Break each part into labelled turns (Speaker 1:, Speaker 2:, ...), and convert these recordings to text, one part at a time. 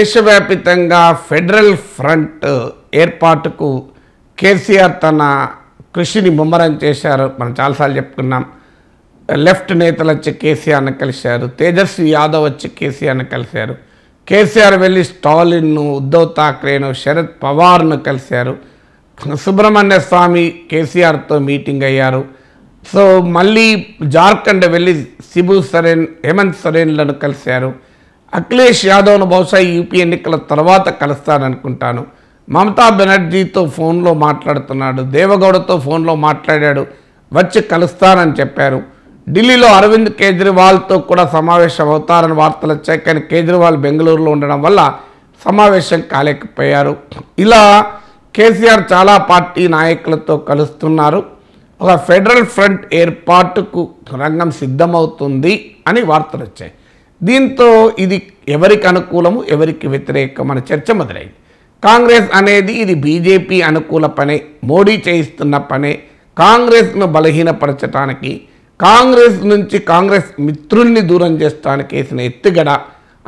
Speaker 1: దేశవ్యాప్తంగా federal front ఏర్పాటుకు కేసీఆర్ తన కృషిని ముమ్మరం చేశారు మనం చాలాసార్లు చెప్పుకున్నాం లెఫ్ట్ నేతలు వచ్చి కేసీఆర్ని కలిశారు తేజస్వి యాదవ్ వచ్చి కేసీఆర్ని కలిశారు కేసీఆర్ వెళ్ళి స్టాలిన్ను ఉద్ధవ్ ఠాక్రేను శరద్ పవార్ను కలిశారు సుబ్రహ్మణ్య స్వామి కేసీఆర్తో మీటింగ్ అయ్యారు సో మళ్ళీ జార్ఖండ్ వెళ్ళి సిబు సరేన్ హేమంత్ సరేన్లను కలిశారు అఖిలేష్ యాదవ్ను బహుశా యూపీ ఎన్నికల తర్వాత కలుస్తాననుకుంటాను మమతా బెనర్జీతో ఫోన్లో మాట్లాడుతున్నాడు దేవగౌడతో ఫోన్లో మాట్లాడాడు వచ్చి కలుస్తానని చెప్పారు ఢిల్లీలో అరవింద్ కేజ్రీవాల్తో కూడా సమావేశం అవుతారని వార్తలు వచ్చాయి కానీ కేజ్రీవాల్ బెంగళూరులో ఉండడం వల్ల సమావేశం కాలేకపోయారు ఇలా కేసీఆర్ చాలా పార్టీ నాయకులతో కలుస్తున్నారు ఒక ఫెడరల్ ఫ్రంట్ ఏర్పాటుకు రంగం సిద్ధమవుతుంది అని వార్తలు వచ్చాయి దీంతో ఇది ఎవరికి అనుకూలము ఎవరికి వ్యతిరేకం అనే చర్చ మొదలైంది కాంగ్రెస్ అనేది ఇది బీజేపీ అనుకూల పనే మోడీ చేయిస్తున్న పనే కాంగ్రెస్ను బలహీనపరచడానికి కాంగ్రెస్ నుంచి కాంగ్రెస్ మిత్రుల్ని దూరం చేస్తానికి వేసిన ఎత్తుగడ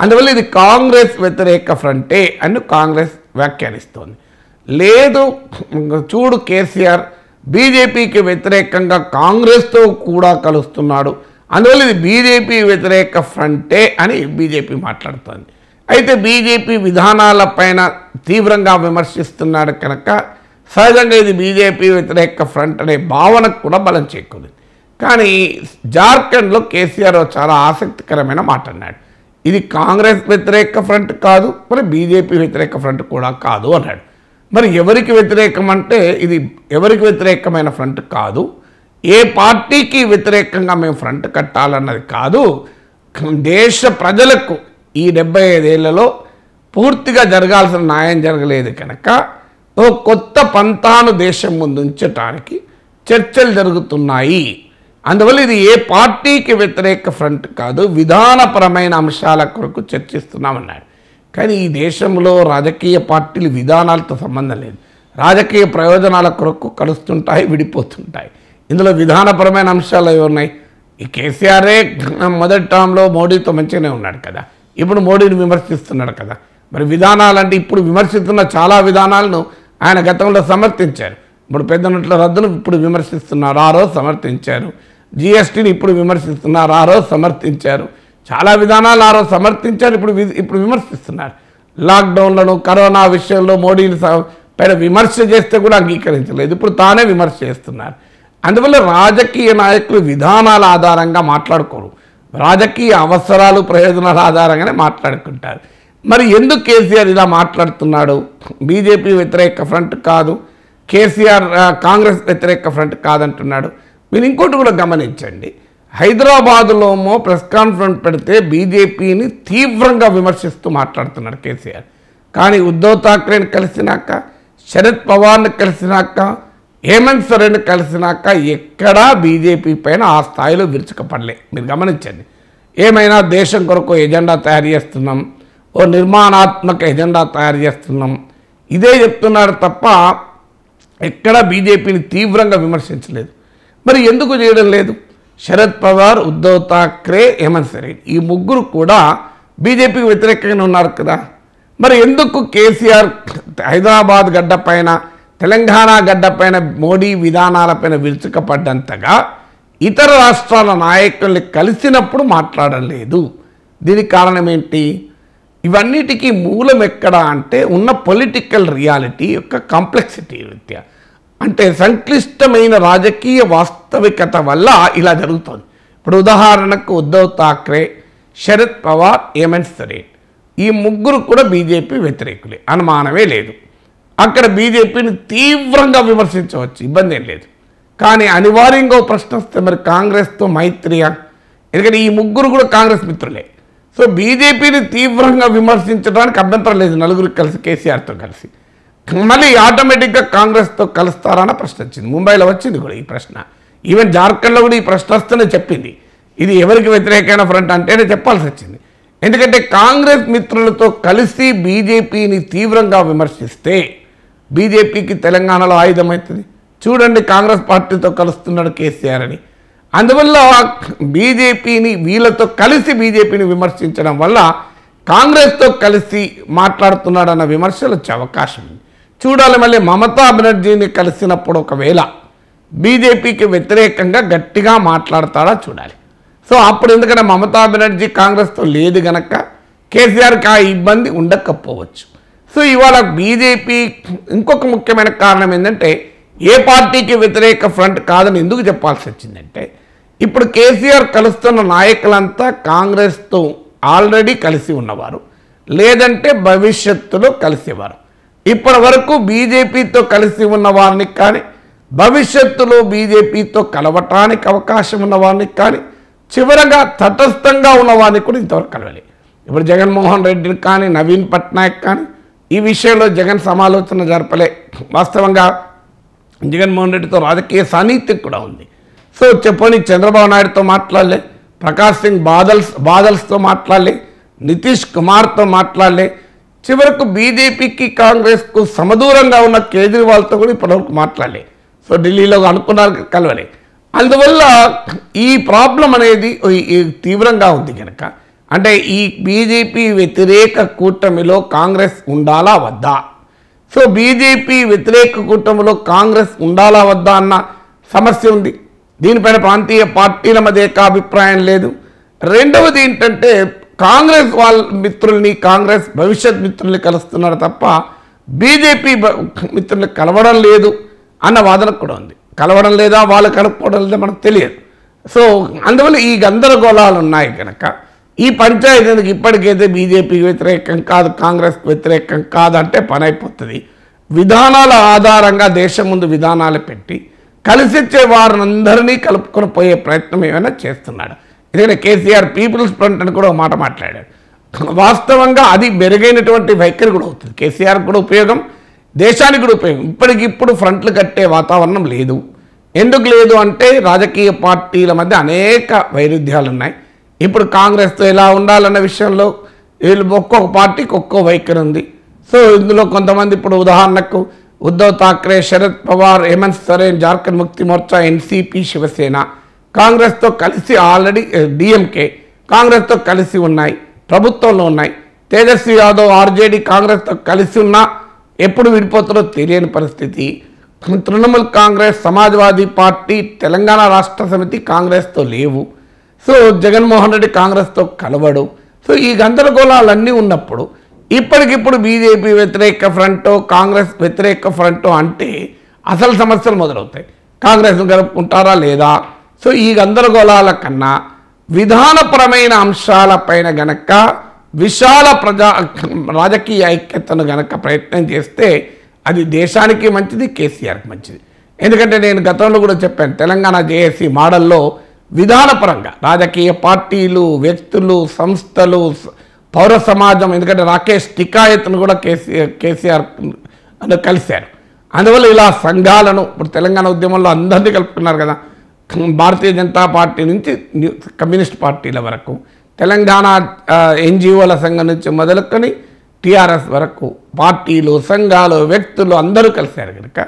Speaker 1: అందువల్ల ఇది కాంగ్రెస్ వ్యతిరేక ఫ్రంటే అని కాంగ్రెస్ వ్యాఖ్యానిస్తోంది లేదు చూడు కేసీఆర్ బీజేపీకి వ్యతిరేకంగా కాంగ్రెస్తో కూడా కలుస్తున్నాడు అందువల్ల ఇది బీజేపీ వ్యతిరేక ఫ్రంటే అని బీజేపీ మాట్లాడుతోంది అయితే బీజేపీ విధానాలపైన తీవ్రంగా విమర్శిస్తున్నాడు కనుక సహజంగా ఇది బీజేపీ వ్యతిరేక ఫ్రంట్ అనే భావనకు కూడా బలం చేకూరింది కానీ జార్ఖండ్లో కేసీఆర్ చాలా ఆసక్తికరమైన మాట అన్నాడు ఇది కాంగ్రెస్ వ్యతిరేక ఫ్రంట్ కాదు మరి బీజేపీ వ్యతిరేక ఫ్రంట్ కూడా కాదు అన్నాడు మరి ఎవరికి వ్యతిరేకం అంటే ఇది ఎవరికి వ్యతిరేకమైన ఫ్రంట్ కాదు ఏ పార్టీకి వ్యతిరేకంగా మేము ఫ్రంట్ కట్టాలన్నది కాదు దేశ ప్రజలకు ఈ డెబ్బై ఐదేళ్లలో పూర్తిగా జరగాల్సిన న్యాయం జరగలేదు కనుక ఓ కొత్త పంతాను దేశం ఉంచటానికి చర్చలు జరుగుతున్నాయి అందువల్ల ఇది ఏ పార్టీకి వ్యతిరేక ఫ్రంట్ కాదు విధానపరమైన అంశాల కొరకు చర్చిస్తున్నామన్నాడు కానీ ఈ దేశంలో రాజకీయ పార్టీలు విధానాలతో సంబంధం లేదు రాజకీయ ప్రయోజనాల కొరకు కలుస్తుంటాయి విడిపోతుంటాయి ఇందులో విధానపరమైన అంశాలు అవి ఉన్నాయి ఈ కేసీఆరే మొదటి టర్మ్లో మోడీతో మంచిగానే ఉన్నాడు కదా ఇప్పుడు మోడీని విమర్శిస్తున్నాడు కదా మరి విధానాలు అంటే ఇప్పుడు విమర్శిస్తున్న చాలా విధానాలను ఆయన గతంలో సమర్థించారు ఇప్పుడు పెద్ద నోట్ల రద్దును ఇప్పుడు విమర్శిస్తున్నారు ఆ రోజు సమర్థించారు జిఎస్టీని ఇప్పుడు విమర్శిస్తున్నారు ఆ రోజు సమర్థించారు చాలా విధానాలు ఆ రోజు సమర్థించారు ఇప్పుడు ఇప్పుడు విమర్శిస్తున్నారు లాక్డౌన్లను కరోనా విషయంలో మోడీని పైన విమర్శ చేస్తే కూడా అంగీకరించలేదు ఇప్పుడు తానే విమర్శ చేస్తున్నారు అందువల్ల రాజకీయ నాయకులు విధానాల ఆధారంగా మాట్లాడుకోరు రాజకీయ అవసరాలు ప్రయోజనాల ఆధారంగానే మాట్లాడుకుంటారు మరి ఎందుకు కేసీఆర్ ఇలా మాట్లాడుతున్నాడు బీజేపీ వ్యతిరేక ఫ్రంట్ కాదు కేసీఆర్ కాంగ్రెస్ వ్యతిరేక ఫ్రంట్ కాదంటున్నాడు మీరు ఇంకోటి కూడా గమనించండి హైదరాబాదులోమో ప్రెస్ కాన్ఫరెన్స్ పెడితే బీజేపీని తీవ్రంగా విమర్శిస్తూ మాట్లాడుతున్నాడు కేసీఆర్ కానీ ఉద్ధవ్ థాక్రేని కలిసినాక శరద్ పవార్ని కలిసినాక హేమంత్ సోరెన్ కలిసినాక ఎక్కడా బీజేపీ పైన ఆ స్థాయిలో విరుచుకపడలే మీరు గమనించండి ఏమైనా దేశం కొరకు ఎజెండా తయారు చేస్తున్నాం ఓ నిర్మాణాత్మక ఎజెండా తయారు చేస్తున్నాం ఇదే చెప్తున్నారు తప్ప ఎక్కడా బీజేపీని తీవ్రంగా విమర్శించలేదు మరి ఎందుకు చేయడం లేదు శరద్ పవార్ ఉద్ధవ్ థాక్రే హేమంత్ సరే ఈ ముగ్గురు కూడా బీజేపీకి వ్యతిరేకంగా ఉన్నారు కదా మరి ఎందుకు కేసీఆర్ హైదరాబాద్ గడ్డ పైన తెలంగాణ గడ్డపైన మోడీ విధానాలపైన విరుచుకపడ్డంతగా ఇతర రాష్ట్రాల నాయకుల్ని కలిసినప్పుడు మాట్లాడడం లేదు దీనికి కారణం ఏంటి ఇవన్నిటికీ మూలం ఎక్కడ అంటే ఉన్న పొలిటికల్ రియాలిటీ యొక్క కాంప్లెక్సిటీ విద్య అంటే సంక్లిష్టమైన రాజకీయ వాస్తవికత వల్ల ఇలా జరుగుతుంది ఇప్పుడు ఉదాహరణకు ఉద్ధవ్ థాక్రే శరద్ పవార్ హేమంత్ సరే ఈ ముగ్గురు కూడా బీజేపీ వ్యతిరేకులే అనుమానమే లేదు అక్కడ బీజేపీని తీవ్రంగా విమర్శించవచ్చు ఇబ్బంది ఏం లేదు కానీ అనివార్యంగా ప్రశ్న వస్తే మరి కాంగ్రెస్తో మైత్రియా ఎందుకంటే ఈ ముగ్గురు కూడా కాంగ్రెస్ మిత్రులే సో బీజేపీని తీవ్రంగా విమర్శించడానికి అభ్యంతరం లేదు నలుగురు కలిసి కేసీఆర్తో కలిసి మళ్ళీ ఆటోమేటిక్గా కాంగ్రెస్తో కలుస్తారా ప్రశ్న వచ్చింది ముంబైలో వచ్చింది కూడా ఈ ప్రశ్న ఈవెన్ జార్ఖండ్లో కూడా ఈ ప్రశ్న వస్తేనే చెప్పింది ఇది ఎవరికి వ్యతిరేకమైన ఫ్రంట్ అంటేనే చెప్పాల్సి వచ్చింది ఎందుకంటే కాంగ్రెస్ మిత్రులతో కలిసి బీజేపీని తీవ్రంగా విమర్శిస్తే బీజేపీకి తెలంగాణలో ఆయుధమవుతుంది చూడండి కాంగ్రెస్ పార్టీతో కలుస్తున్నాడు కేసీఆర్ అని అందువల్ల బీజేపీని వీళ్ళతో కలిసి బీజేపీని విమర్శించడం వల్ల కాంగ్రెస్తో కలిసి మాట్లాడుతున్నాడన్న విమర్శలు వచ్చే అవకాశం ఉంది చూడాలి మళ్ళీ మమతా బెనర్జీని కలిసినప్పుడు ఒకవేళ బీజేపీకి వ్యతిరేకంగా గట్టిగా మాట్లాడతాడా చూడాలి సో అప్పుడు ఎందుకంటే మమతా బెనర్జీ కాంగ్రెస్తో లేదు గనక కేసీఆర్కి ఆ ఇబ్బంది ఉండకపోవచ్చు సో ఇవాళ బీజేపీ ఇంకొక ముఖ్యమైన కారణం ఏంటంటే ఏ పార్టీకి వ్యతిరేక ఫ్రంట్ కాదని ఎందుకు చెప్పాల్సి వచ్చిందంటే ఇప్పుడు కేసీఆర్ కలుస్తున్న నాయకులంతా కాంగ్రెస్తో ఆల్రెడీ కలిసి ఉన్నవారు లేదంటే భవిష్యత్తులో కలిసేవారు ఇప్పటి వరకు బీజేపీతో కలిసి ఉన్న వారిని కానీ భవిష్యత్తులో బీజేపీతో కలవటానికి అవకాశం ఉన్న వారిని కానీ చివరగా తటస్థంగా ఉన్న వారిని కూడా ఇంతవరకు కలవలేదు ఇప్పుడు జగన్మోహన్ రెడ్డిని కానీ నవీన్ పట్నాయక్ కానీ ఈ విషయంలో జగన్ సమాలోచన జరపలే వాస్తవంగా జగన్మోహన్ రెడ్డితో రాజకీయ సాన్నిహిత్యం కూడా ఉంది సో చెప్పని చంద్రబాబు నాయుడుతో మాట్లాడలే ప్రకాష్ సింగ్ బాదల్స్ బాదల్స్తో మాట్లాడలే నితీష్ కుమార్తో మాట్లాడలే చివరకు బీజేపీకి కాంగ్రెస్కు సమదూరంగా ఉన్న కేజ్రీవాల్తో కూడా ఇప్పటివరకు మాట్లాడలే సో ఢిల్లీలో అనుకున్నారు కలవలే అందువల్ల ఈ ప్రాబ్లం అనేది తీవ్రంగా ఉంది కనుక అంటే ఈ బీజేపీ వ్యతిరేక కూటమిలో కాంగ్రెస్ ఉండాలా వద్దా సో బీజేపీ వ్యతిరేక కూటమిలో కాంగ్రెస్ ఉండాలా వద్దా అన్న సమస్య ఉంది దీనిపైన ప్రాంతీయ పార్టీల మధ్య అభిప్రాయం లేదు రెండవది ఏంటంటే కాంగ్రెస్ వాళ్ళ మిత్రుల్ని కాంగ్రెస్ భవిష్యత్ మిత్రుల్ని కలుస్తున్నారు తప్ప బీజేపీ మిత్రులు కలవడం లేదు అన్న వాదన కూడా ఉంది కలవడం లేదా వాళ్ళు కలుపుకోవడం లేదా మనకు తెలియదు సో అందువల్ల ఈ గందరగోళాలు ఉన్నాయి కనుక ఈ పంచాయతీ ఎందుకు ఇప్పటికైతే బీజేపీకి వ్యతిరేకం కాదు కాంగ్రెస్కి వ్యతిరేకం కాదంటే పని అయిపోతుంది విధానాల ఆధారంగా దేశం ముందు విధానాలు పెట్టి కలిసిచ్చే వారినందరినీ కలుపుకొని పోయే ప్రయత్నం ఏమైనా చేస్తున్నాడు ఎందుకంటే కేసీఆర్ పీపుల్స్ ఫ్రంట్ అని కూడా మాట మాట్లాడాడు వాస్తవంగా అది మెరుగైనటువంటి వైఖరి కూడా అవుతుంది కేసీఆర్ కూడా ఉపయోగం దేశానికి కూడా ఉపయోగం ఇప్పటికిప్పుడు ఫ్రంట్లు కట్టే వాతావరణం లేదు ఎందుకు లేదు అంటే రాజకీయ పార్టీల మధ్య అనేక వైరుధ్యాలు ఉన్నాయి ఇప్పుడు కాంగ్రెస్తో ఎలా ఉండాలన్న విషయంలో వీళ్ళు ఒక్కొక్క పార్టీకి ఒక్కో వైఖరి ఉంది సో ఇందులో కొంతమంది ఇప్పుడు ఉదాహరణకు ఉద్ధవ్ థాక్రే శరద్ పవార్ హేమంత్ సరేన్ జార్ఖండ్ ముక్తి మోర్చా ఎన్సీపీ శివసేన కాంగ్రెస్తో కలిసి ఆల్రెడీ డిఎంకే కాంగ్రెస్తో కలిసి ఉన్నాయి ప్రభుత్వంలో ఉన్నాయి తేజస్వి యాదవ్ ఆర్జేడీ కాంగ్రెస్తో కలిసి ఉన్నా ఎప్పుడు విడిపోతారో తెలియని పరిస్థితి తృణమూల్ కాంగ్రెస్ సమాజ్వాదీ పార్టీ తెలంగాణ రాష్ట్ర సమితి కాంగ్రెస్తో లేవు సో జగన్మోహన్ రెడ్డి కాంగ్రెస్తో కలవడు సో ఈ గందరగోళాలన్నీ ఉన్నప్పుడు ఇప్పటికిప్పుడు బీజేపీ వ్యతిరేక ఫ్రంట్ కాంగ్రెస్ వ్యతిరేక ఫ్రంట్ అంటే అసలు సమస్యలు మొదలవుతాయి కాంగ్రెస్ను గడుపుకుంటారా లేదా సో ఈ గందరగోళాల కన్నా విధానపరమైన అంశాలపైన గనక విశాల ప్రజా రాజకీయ ఐక్యతను గనక ప్రయత్నం చేస్తే అది దేశానికి మంచిది కేసీఆర్కి మంచిది ఎందుకంటే నేను గతంలో కూడా చెప్పాను తెలంగాణ జేఏసీ మోడల్లో విధానపరంగా రాజకీయ పార్టీలు వ్యక్తులు సంస్థలు పౌర సమాజం ఎందుకంటే రాకేష్ టికాయత్ను కూడా కేసీఆర్ కేసీఆర్ కలిశారు అందువల్ల ఇలా సంఘాలను ఇప్పుడు తెలంగాణ ఉద్యమంలో అందరినీ కలుపుకున్నారు కదా భారతీయ జనతా పార్టీ నుంచి కమ్యూనిస్ట్ పార్టీల వరకు తెలంగాణ ఎన్జిఓల సంఘం నుంచి మొదలుకొని టీఆర్ఎస్ వరకు పార్టీలు సంఘాలు వ్యక్తులు అందరూ కలిశారు కనుక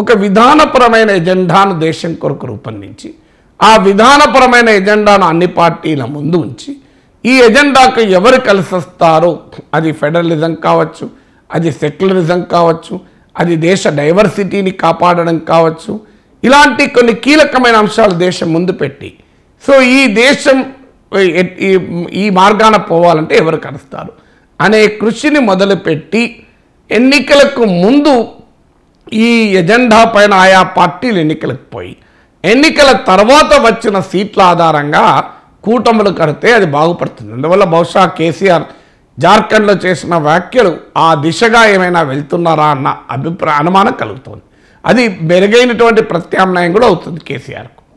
Speaker 1: ఒక విధానపరమైన ఎజెండాను దేశం కొరకు రూపొందించి ఆ విధానపరమైన ఎజెండాను అన్ని పార్టీల ముందు ఉంచి ఈ ఎజెండాకు ఎవరు కలిసొస్తారో అది ఫెడరలిజం కావచ్చు అది సెక్యులరిజం కావచ్చు అది దేశ డైవర్సిటీని కాపాడడం కావచ్చు ఇలాంటి కొన్ని కీలకమైన అంశాలు దేశం ముందు పెట్టి సో ఈ దేశం ఈ మార్గాన పోవాలంటే ఎవరు కలుస్తారు అనే కృషిని మొదలుపెట్టి ఎన్నికలకు ముందు ఈ ఎజెండా పైన ఆయా పార్టీలు ఎన్నికలకు పోయి ఎన్నికల తర్వాత వచ్చిన సీట్ల ఆధారంగా కూటములు కడితే అది బాగుపడుతుంది అందువల్ల బహుశా కేసీఆర్ జార్ఖండ్లో చేసిన వ్యాఖ్యలు ఆ దిశగా ఏమైనా వెళ్తున్నారా అన్న అభిప్రాయ అనుమానం కలుగుతుంది అది మెరుగైనటువంటి ప్రత్యామ్నాయం కూడా అవుతుంది కేసీఆర్కు